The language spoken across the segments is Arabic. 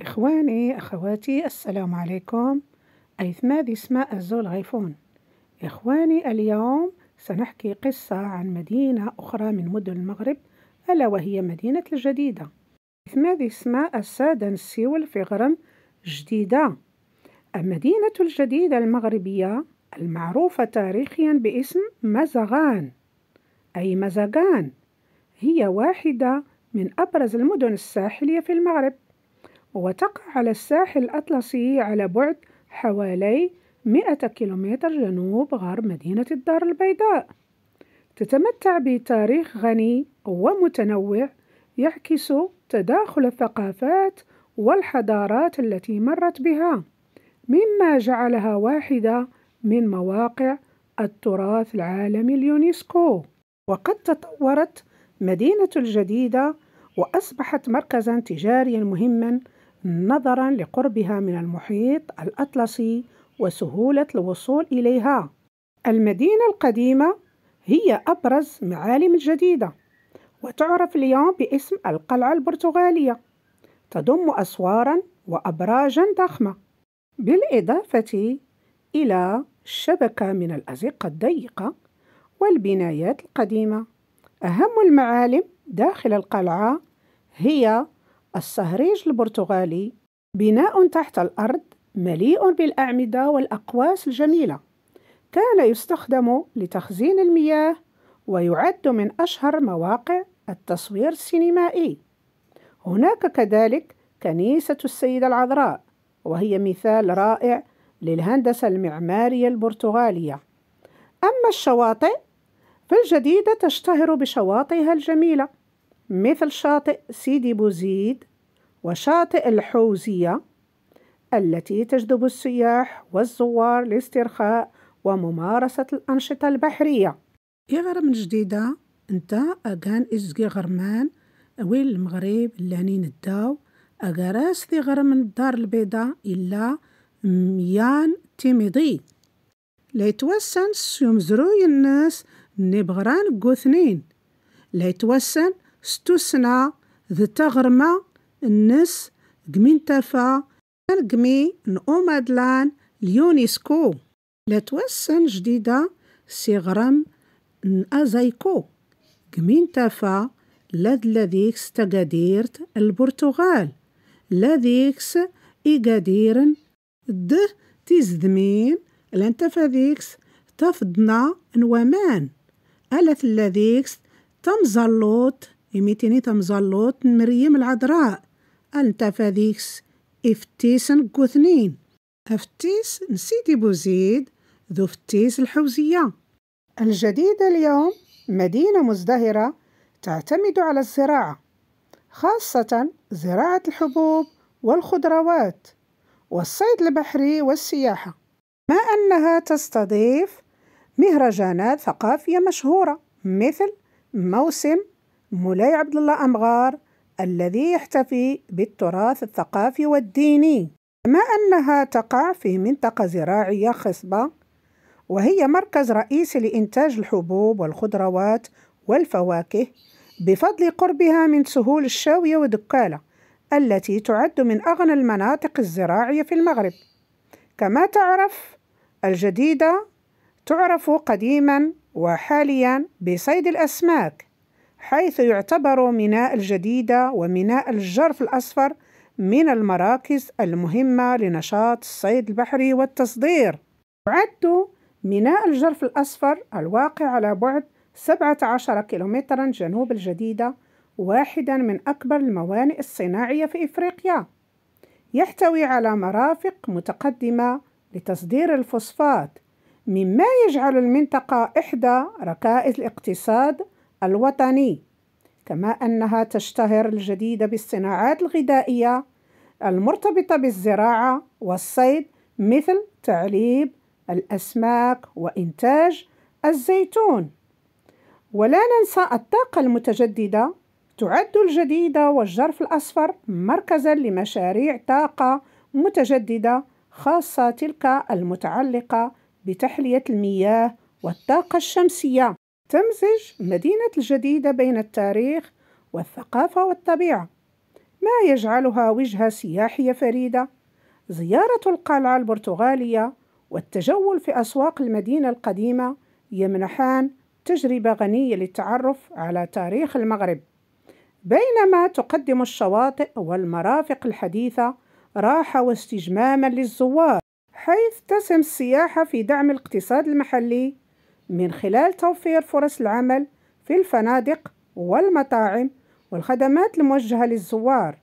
إخواني أخواتي السلام عليكم أيثماذ اسماء الزول غيفون إخواني اليوم سنحكي قصة عن مدينة أخرى من مدن المغرب ألا وهي مدينة الجديدة إثماذ اسماء السادة السيول في غرم جديدة المدينة الجديدة المغربية المعروفة تاريخيا باسم مزغان أي مزغان هي واحدة من أبرز المدن الساحلية في المغرب وتقع على الساحل الأطلسي على بعد حوالي 100 كيلومتر جنوب غرب مدينة الدار البيضاء تتمتع بتاريخ غني ومتنوع يعكس تداخل الثقافات والحضارات التي مرت بها مما جعلها واحدة من مواقع التراث العالمي اليونسكو وقد تطورت مدينة الجديدة وأصبحت مركزا تجاريا مهما نظرا لقربها من المحيط الأطلسي وسهولة الوصول إليها المدينة القديمة هي أبرز معالم الجديدة وتعرف اليوم باسم القلعة البرتغالية تضم أسوارا وأبراجا ضخمة بالإضافة إلى شبكة من الأزقة الضيقة والبنايات القديمة أهم المعالم داخل القلعة هي الصهريج البرتغالي بناء تحت الأرض مليء بالأعمدة والأقواس الجميلة كان يستخدم لتخزين المياه ويعد من أشهر مواقع التصوير السينمائي هناك كذلك كنيسة السيدة العذراء وهي مثال رائع للهندسة المعمارية البرتغالية أما الشواطئ فالجديدة تشتهر بشواطئها الجميلة مثل شاطئ سيدي بوزيد وشاطئ الحوزية التي تجذب السياح والزوار لاسترخاء وممارسة الأنشطة البحرية إغر من جديدة أنت أغان إزغي غرمان وين المغرب لاني نداو أغراس في غر الدار البيضاء إلا ميان تيميضي ليتوسن سيومزروي الناس نبغران قوثنين ليتوسن ستوسنا ذ تغرما النس قمين تفا القمي نأومادلان اليونسكو لتوسن جديدة سيغرم نأزايكو قمين تفا لد لذيكس تقديرت البرتغال لذيكس إيقاديرن ده تيزدمين لان تفضنا نوامان ألث لذيكس تمزلوت يميتينيتا تمزلوت مريم العذراء أنت فاديكس إفتيس قوثنين أفتيس نسيتي بوزيد ذو فتيس الحوزية الجديد اليوم مدينة مزدهرة تعتمد على الزراعة خاصة زراعة الحبوب والخضروات والصيد البحري والسياحة ما أنها تستضيف مهرجانات ثقافية مشهورة مثل موسم مولاي عبد الله أمغار الذي يحتفي بالتراث الثقافي والديني كما أنها تقع في منطقة زراعية خصبة وهي مركز رئيسي لإنتاج الحبوب والخضروات والفواكه بفضل قربها من سهول الشاوية ودكالة التي تعد من أغنى المناطق الزراعية في المغرب كما تعرف الجديدة تعرف قديما وحاليا بصيد الأسماك حيث يعتبر ميناء الجديدة وميناء الجرف الأصفر من المراكز المهمة لنشاط الصيد البحري والتصدير يعد ميناء الجرف الأصفر الواقع على بعد 17 كيلومترا جنوب الجديدة واحدا من أكبر الموانئ الصناعية في إفريقيا يحتوي على مرافق متقدمة لتصدير الفوسفات مما يجعل المنطقة إحدى ركائز الاقتصاد الوطني كما أنها تشتهر الجديدة بالصناعات الغذائية المرتبطة بالزراعة والصيد مثل تعليب الأسماك وإنتاج الزيتون ولا ننسى الطاقة المتجددة تعد الجديدة والجرف الأصفر مركزا لمشاريع طاقة متجددة خاصة تلك المتعلقة بتحلية المياه والطاقة الشمسية تمزج مدينة الجديدة بين التاريخ والثقافة والطبيعة ما يجعلها وجهة سياحية فريدة زيارة القلعة البرتغالية والتجول في أسواق المدينة القديمة يمنحان تجربة غنية للتعرف على تاريخ المغرب بينما تقدم الشواطئ والمرافق الحديثة راحة واستجماما للزوار حيث تسهم السياحة في دعم الاقتصاد المحلي من خلال توفير فرص العمل في الفنادق والمطاعم والخدمات الموجهة للزوار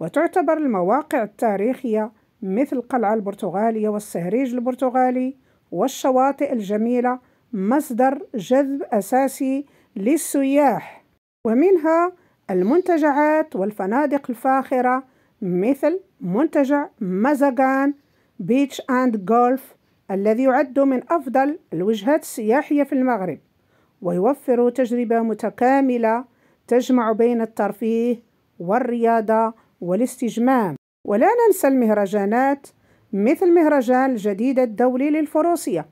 وتعتبر المواقع التاريخية مثل القلعة البرتغالية والسهريج البرتغالي والشواطئ الجميلة مصدر جذب أساسي للسياح ومنها المنتجعات والفنادق الفاخرة مثل منتجع مزاغان بيتش أند جولف الذي يعد من أفضل الوجهات السياحية في المغرب ويوفر تجربة متكاملة تجمع بين الترفيه والرياضة والاستجمام ولا ننسى المهرجانات مثل مهرجان الجديد الدولي للفروسية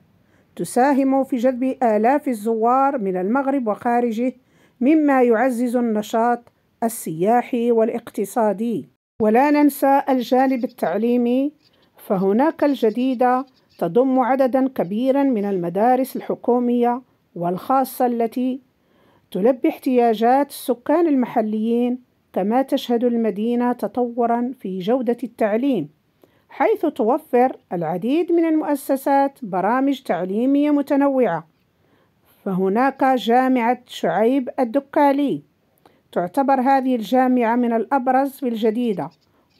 تساهم في جذب آلاف الزوار من المغرب وخارجه مما يعزز النشاط السياحي والاقتصادي ولا ننسى الجانب التعليمي فهناك الجديدة تضم عددا كبيرا من المدارس الحكومية والخاصة التي تلبي احتياجات السكان المحليين كما تشهد المدينة تطورا في جودة التعليم حيث توفر العديد من المؤسسات برامج تعليمية متنوعة فهناك جامعة شعيب الدكالي تعتبر هذه الجامعة من الأبرز في الجديدة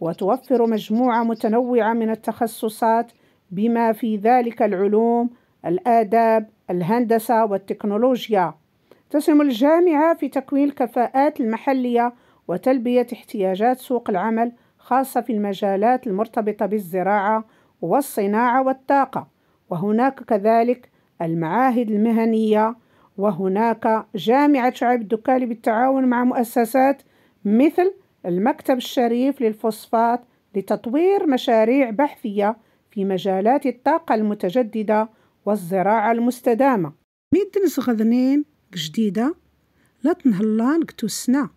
وتوفر مجموعة متنوعة من التخصصات بما في ذلك العلوم الآداب الهندسة والتكنولوجيا تسهم الجامعة في تكوين الكفاءات المحلية وتلبية احتياجات سوق العمل خاصة في المجالات المرتبطة بالزراعة والصناعة والطاقة وهناك كذلك المعاهد المهنية وهناك جامعة شعيب الدكالي بالتعاون مع مؤسسات مثل المكتب الشريف للفوسفات لتطوير مشاريع بحثية في مجالات الطاقة المتجددة والزراعة المستدامة مين تنسغ غذنين جديدة لا تنهلان كتوسنا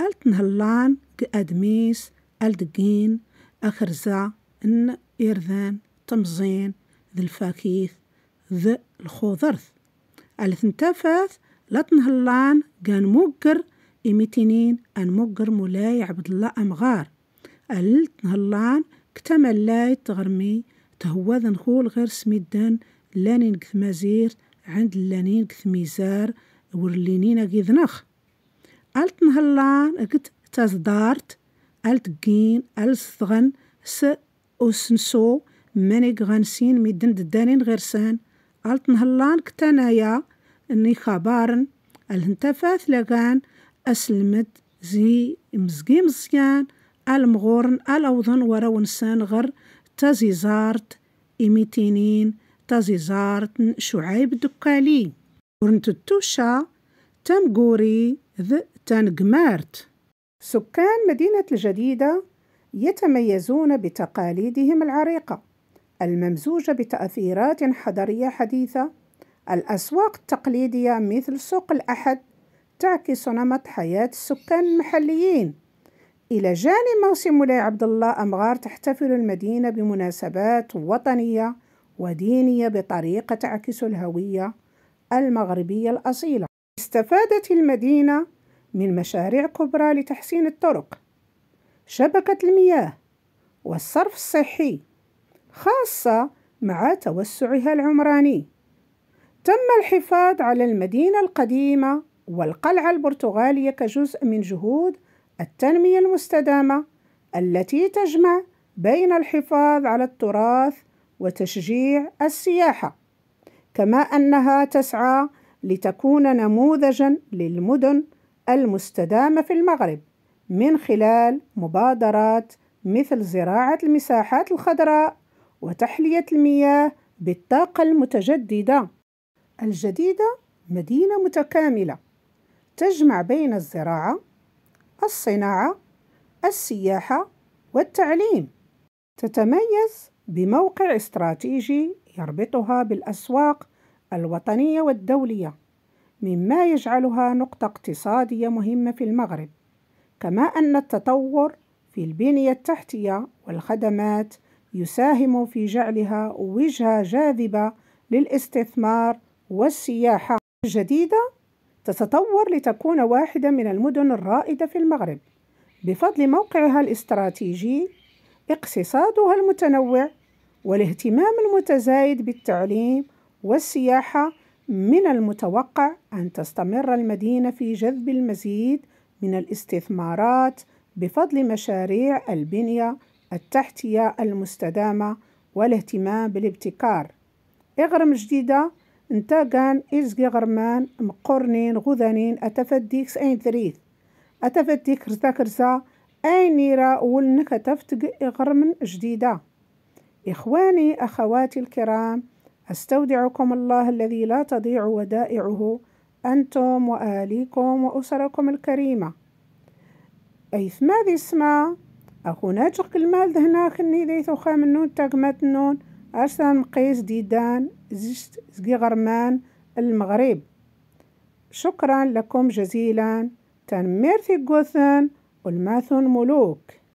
ألت نهلان كأدميس ألدقين أخرزة إن إرذان تمزين ذي الفاكيث ذي ألت الثنتافاث لا تنهلان كان مقر إميتينين أن مقر مولاي عبد الله أمغار ألت نهلان كتما لايت تغرمي تهوذا نقول غير سميدان لانين كثمازير عند لانين كثميزار ورلينين اكيد نخ نهلان اكت تازدارت ألت قين ألت س أوسنسو مانيك غانسين ميدن ددانين غرسان ألت نهلان كتنايا اني خبارن الهنتفاث لغان أسلمت زي مزقي مزيان المغورن الأوضن وراونسان غر تازيزارت إميتينين تازيزارت شعيب الدكالي ورنت التوشا تمقوري ذ تنقمارت سكان مدينة الجديدة يتميزون بتقاليدهم العريقة الممزوجة بتأثيرات حضرية حديثة الأسواق التقليدية مثل سوق الأحد تعكس نمط حياة السكان المحليين إلى جانب موسم مولاي عبد الله أمغار تحتفل المدينة بمناسبات وطنية ودينية بطريقة تعكس الهوية المغربية الأصيلة. استفادت المدينة من مشاريع كبرى لتحسين الطرق، شبكة المياه، والصرف الصحي، خاصة مع توسعها العمراني. تم الحفاظ على المدينة القديمة والقلعة البرتغالية كجزء من جهود التنمية المستدامة التي تجمع بين الحفاظ على التراث وتشجيع السياحة، كما أنها تسعى لتكون نموذجًا للمدن المستدامة في المغرب من خلال مبادرات مثل زراعة المساحات الخضراء وتحلية المياه بالطاقة المتجددة. الجديدة مدينة متكاملة تجمع بين الزراعة الصناعة السياحة والتعليم تتميز بموقع استراتيجي يربطها بالأسواق الوطنية والدولية مما يجعلها نقطة اقتصادية مهمة في المغرب كما أن التطور في البنية التحتية والخدمات يساهم في جعلها وجهة جاذبة للاستثمار والسياحة الجديدة تتطور لتكون واحدة من المدن الرائدة في المغرب بفضل موقعها الاستراتيجي اقتصادها المتنوع والاهتمام المتزايد بالتعليم والسياحة من المتوقع أن تستمر المدينة في جذب المزيد من الاستثمارات بفضل مشاريع البنية التحتية المستدامة والاهتمام بالابتكار. إغرم جديدة كان إزقي غرمان مقرنين غذانين أتفديكس أين ثريث أتفديك رزا كرزا أين نيرا ولنك تفتق غرم جديدة إخواني أخواتي الكرام أستودعكم الله الذي لا تضيع ودائعه أنتم وآليكم وأسركم الكريمة أيث ماذا اسمع أكون أجق المال دهنا خني ديثو خامنون النون أرسان مقيس ديدان زيست زغرمان المغرب شكرا لكم جزيلا في جوثن والماثن ملوك